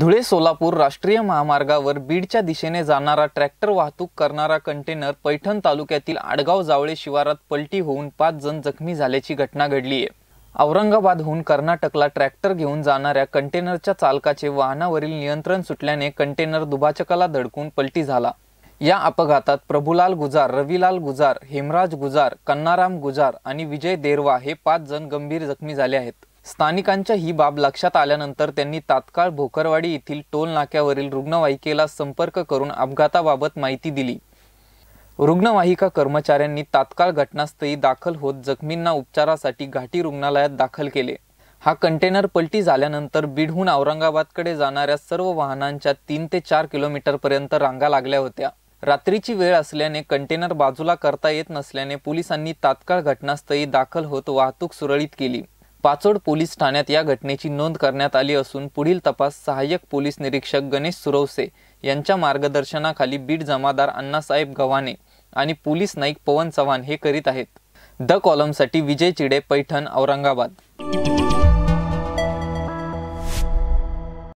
धुळे सोलापूर राष्ट्रीय महामार्गावर बीडच्या दिशेने जाणारा ट्रॅक्टर वाहतूक करणारा कंटेनर पैठण तालुक्यातील आडगाव जावळे शिवारात पलटी होऊन पाच जण जखमी झाल्याची घटना घडली आहे औरंगाबादहून कर्नाटकला ट्रॅक्टर घेऊन जाणाऱ्या कंटेनरच्या चालकाचे वाहनावरील नियंत्रण सुटल्याने कंटेनर दुभाचकाला धडकून पलटी झाला या अपघातात प्रभुलाल गुजार रविलाल गुजार हेमराज गुजार कन्नाराम गुजार आणि विजय देरवा हे पाच जण गंभीर जखमी झाले आहेत स्थानिकांच्या ही बाब लक्षात आल्यानंतर त्यांनी तात्काळ भोकरवाडी येथील टोल नाक्यावरील रुग्णवाहिकेला संपर्क करून अपघाताबाबत माहिती दिली रुग्णवाहिका कर्मचाऱ्यांनी तात्काळ घटनास्थळी दाखल होत जखमींना उपचारासाठी घाटी रुग्णालयात दाखल केले हा कंटेनर पलटी झाल्यानंतर बीडहून औरंगाबादकडे जाणाऱ्या सर्व वाहनांच्या तीन ते चार किलोमीटरपर्यंत रांगा लागल्या होत्या रात्रीची वेळ असल्याने कंटेनर बाजूला करता येत नसल्याने पोलिसांनी तात्काळ घटनास्थळी दाखल होत वाहतूक सुरळीत केली पाचोड पोलीस ठाण्यात या घटनेची नोंद करण्यात आली असून पुढील तपास सहाय्यक पोलीस निरीक्षक गणेश सुरवसे यांच्या मार्गदर्शनाखाली बीड जमादार अण्णासाहेब गव्हाणे आणि पोलीस नाईक पवन चव्हाण हे करीत आहेत द कॉलमसाठी विजय चिडे पैठण औरंगाबाद